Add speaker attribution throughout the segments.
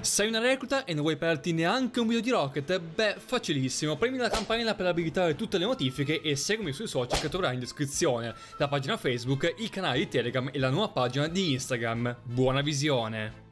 Speaker 1: Sei una recluta e non vuoi perderti neanche un video di Rocket? Beh, facilissimo, premi la campanella per abilitare tutte le notifiche e seguimi sui social che troverai in descrizione, la pagina Facebook, il canale di Telegram e la nuova pagina di Instagram. Buona visione!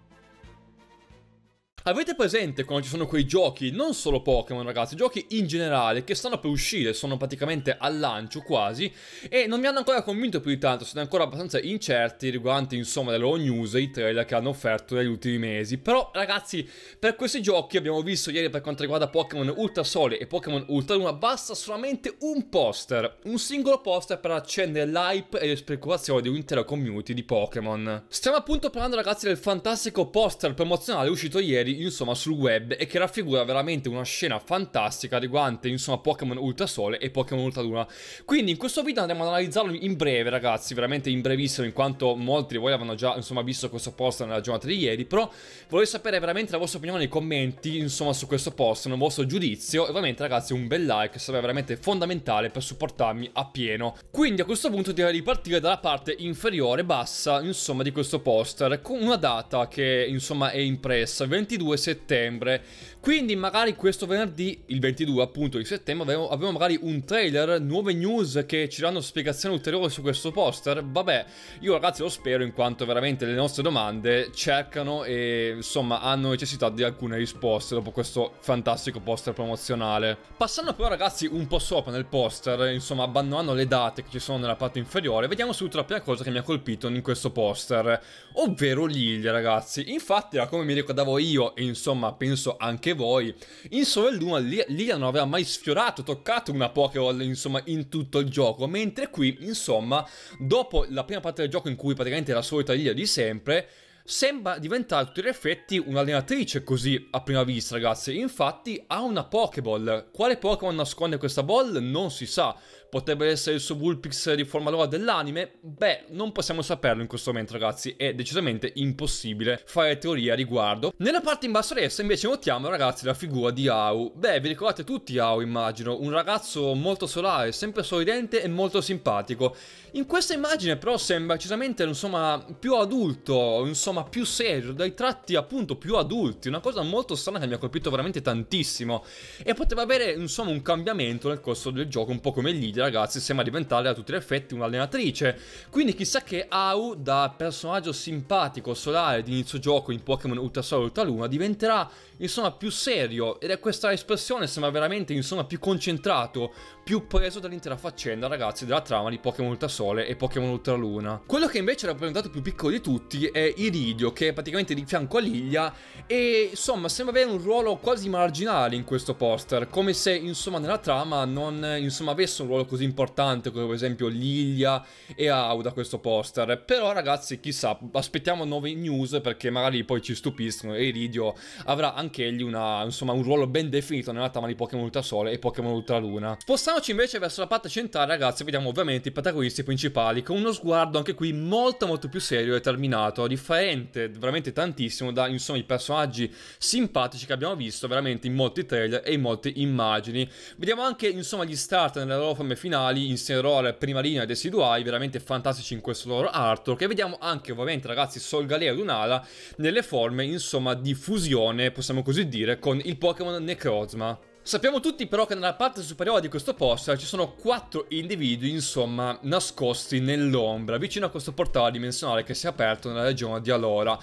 Speaker 1: Avete presente quando ci sono quei giochi, non solo Pokémon ragazzi, giochi in generale che stanno per uscire, sono praticamente al lancio quasi e non mi hanno ancora convinto più di tanto, sono ancora abbastanza incerti riguardanti insomma le loro news e i trailer che hanno offerto negli ultimi mesi. Però ragazzi, per questi giochi abbiamo visto ieri per quanto riguarda Pokémon Ultra Sole e Pokémon Ultra Luna basta solamente un poster, un singolo poster per accendere l'hype e le speculazioni di un'intera community di Pokémon. Stiamo appunto parlando ragazzi del fantastico poster promozionale uscito ieri insomma, sul web e che raffigura veramente una scena fantastica riguardante, insomma, Pokémon Ultrasole e Pokémon Ultra Luna. Quindi in questo video andremo ad analizzarlo in breve, ragazzi, veramente in brevissimo, in quanto molti di voi avevano già, insomma, visto questo post nella giornata di ieri, però vorrei sapere veramente la vostra opinione nei commenti, insomma, su questo post, il vostro giudizio e ovviamente, ragazzi, un bel like sarebbe veramente fondamentale per supportarmi appieno. Quindi a questo punto direi di partire dalla parte inferiore, bassa, insomma, di questo poster, con una data che, insomma, è impressa, 22 22 settembre. Quindi magari questo venerdì, il 22 appunto di settembre, avremo, avremo magari un trailer, nuove news che ci danno spiegazioni ulteriori su questo poster. Vabbè, io ragazzi lo spero in quanto veramente le nostre domande cercano e insomma hanno necessità di alcune risposte dopo questo fantastico poster promozionale. Passando però ragazzi un po' sopra nel poster, insomma abbandonando le date che ci sono nella parte inferiore, vediamo subito la prima cosa che mi ha colpito in questo poster, ovvero Lilia ragazzi. Infatti, come mi ricordavo io e insomma penso anche voi, in Soul 1 Lia non aveva mai sfiorato, toccato una Pokéball insomma in tutto il gioco, mentre qui insomma dopo la prima parte del gioco in cui praticamente è la solita Lia di sempre, sembra diventare a tutti gli effetti un'allenatrice così a prima vista ragazzi infatti ha una pokeball quale Pokémon nasconde questa ball non si sa Potrebbe essere il suo Vulpix di forma l'ora dell'anime? Beh, non possiamo saperlo in questo momento ragazzi, è decisamente impossibile fare teoria a riguardo. Nella parte in basso a destra invece notiamo ragazzi la figura di Au. Beh, vi ricordate tutti Au immagino, un ragazzo molto solare, sempre sorridente e molto simpatico. In questa immagine però sembra decisamente insomma più adulto, insomma più serio, dai tratti appunto più adulti, una cosa molto strana che mi ha colpito veramente tantissimo e poteva avere insomma un cambiamento nel corso del gioco un po' come Lidia Gildi, ragazzi, sembra diventare a tutti gli effetti un'allenatrice. Quindi chissà che Au, da personaggio simpatico, solare di inizio gioco in Pokémon Ultra Sole e Ultra Luna, diventerà, insomma, più serio. Ed è questa espressione, sembra veramente, insomma, più concentrato, più preso dall'intera faccenda, ragazzi, della trama di Pokémon Ultra Sole e Pokémon Ultra Luna. Quello che invece è rappresentato più piccolo di tutti è Iridio, che è praticamente di fianco a Liglia, e insomma, sembra avere un ruolo quasi marginale in questo poster, come se, insomma, nella trama non, insomma, avesse un ruolo così importante come per esempio Lilia e Auda questo poster. Però ragazzi, chissà, aspettiamo nuove news perché magari poi ci stupiscono e Iridio avrà anche egli una, insomma, un ruolo ben definito nella trama di Pokémon Ultra Sole e Pokémon Ultra Luna. Spostandoci invece verso la parte centrale ragazzi, vediamo ovviamente i protagonisti principali con uno sguardo anche qui molto molto più serio e terminato, differente veramente tantissimo da insomma i personaggi simpatici che abbiamo visto veramente in molti trailer e in molte immagini. Vediamo anche insomma gli start nella loro forma finali inserirò la prima linea dei Siduai, veramente fantastici in questo loro artwork. E vediamo anche, ovviamente, ragazzi, Sol Galea ed Unala nelle forme, insomma, di fusione, possiamo così dire, con il Pokémon Necrozma. Sappiamo tutti però che nella parte superiore di questo poster ci sono quattro individui, insomma, nascosti nell'ombra, vicino a questo portale dimensionale che si è aperto nella regione di Alora.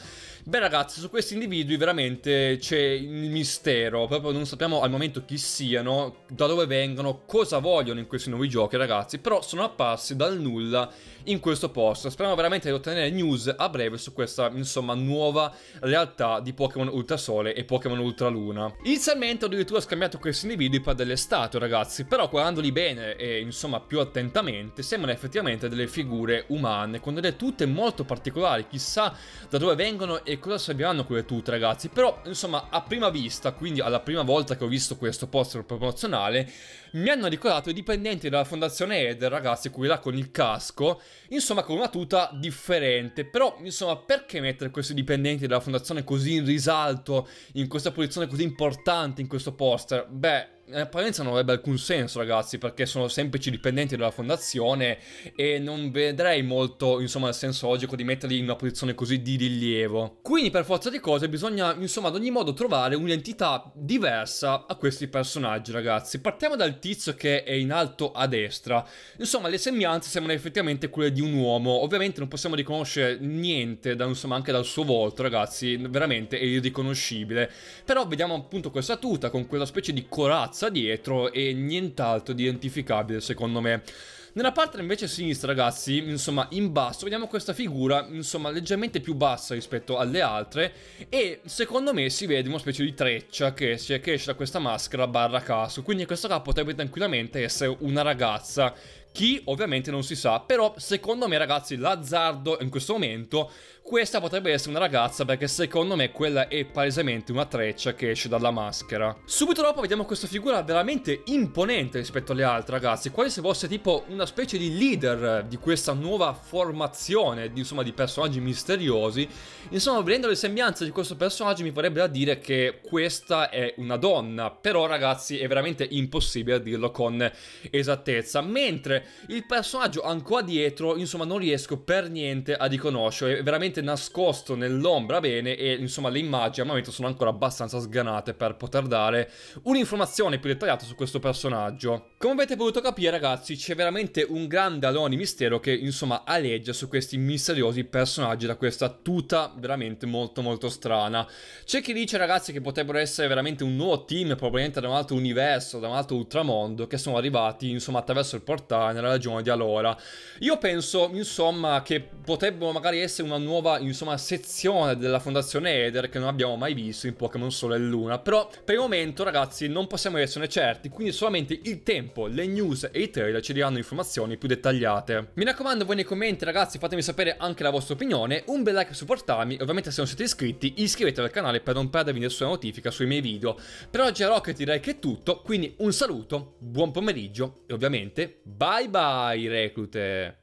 Speaker 1: Beh ragazzi, su questi individui veramente c'è il mistero, proprio non sappiamo al momento chi siano, da dove vengono, cosa vogliono in questi nuovi giochi ragazzi, però sono apparsi dal nulla in questo posto. Speriamo veramente di ottenere news a breve su questa, insomma, nuova realtà di Pokémon Ultrasole e Pokémon Ultraluna. Inizialmente ho addirittura scambiato questi individui per delle statue ragazzi, però guardandoli bene e insomma più attentamente sembrano effettivamente delle figure umane con delle tutte molto particolari, chissà da dove vengono e e cosa serviranno quelle tute ragazzi Però insomma a prima vista, quindi alla prima volta che ho visto questo poster promozionale Mi hanno ricordato i dipendenti della fondazione Eder ragazzi, quelli là con il casco Insomma con una tuta differente Però insomma perché mettere questi dipendenti della fondazione così in risalto In questa posizione così importante in questo poster? Beh in eh, apparenza non avrebbe alcun senso, ragazzi, perché sono semplici dipendenti della fondazione e non vedrei molto, insomma, il senso logico di metterli in una posizione così di rilievo. Quindi, per forza di cose, bisogna, insomma, ad ogni modo trovare un'entità diversa a questi personaggi, ragazzi. Partiamo dal tizio che è in alto a destra. Insomma, le sembianze sembrano effettivamente quelle di un uomo. Ovviamente non possiamo riconoscere niente, da, insomma, anche dal suo volto, ragazzi. Veramente è irriconoscibile. Però vediamo appunto questa tuta con quella specie di corazza mazza dietro e nient'altro di identificabile secondo me. Nella parte invece sinistra, ragazzi, insomma, in basso, vediamo questa figura, insomma, leggermente più bassa rispetto alle altre e secondo me si vede una specie di treccia che, si, che esce da questa maschera barra caso, quindi questa qua potrebbe tranquillamente essere una ragazza chi ovviamente non si sa, però secondo me ragazzi l'azzardo in questo momento questa potrebbe essere una ragazza perché secondo me quella è palesemente una treccia che esce dalla maschera. Subito dopo vediamo questa figura veramente imponente rispetto alle altre ragazzi, quasi se fosse tipo una specie di leader di questa nuova formazione di, insomma, di personaggi misteriosi. Insomma vedendo le sembianze di questo personaggio mi vorrebbe da dire che questa è una donna, però ragazzi è veramente impossibile dirlo con esattezza. Mentre il personaggio ancora dietro, insomma, non riesco per niente a riconoscere, è veramente nascosto nell'ombra bene e insomma le immagini al momento sono ancora abbastanza sganate per poter dare un'informazione più dettagliata su questo personaggio. Come avete potuto capire ragazzi, c'è veramente un grande alone mistero che insomma aleggia su questi misteriosi personaggi da questa tuta veramente molto molto strana. C'è chi dice ragazzi che potrebbero essere veramente un nuovo team, probabilmente da un altro universo, da un altro ultramondo, che sono arrivati insomma attraverso il portale nella ragione di allora. Io penso, insomma, che potrebbero magari essere una nuova, insomma, sezione della fondazione Eder che non abbiamo mai visto in Pokémon Sole e Luna, però per il momento, ragazzi, non possiamo esserne certi, quindi solamente il tempo, le news e i trailer ci diranno informazioni più dettagliate. Mi raccomando, voi nei commenti, ragazzi, fatemi sapere anche la vostra opinione, un bel like per supportarmi, ovviamente se non siete iscritti, iscrivetevi al canale per non perdervi nessuna notifica sui miei video. Per oggi a Rocket direi che è tutto, quindi un saluto, buon pomeriggio e ovviamente bye! Bye bye, reclute!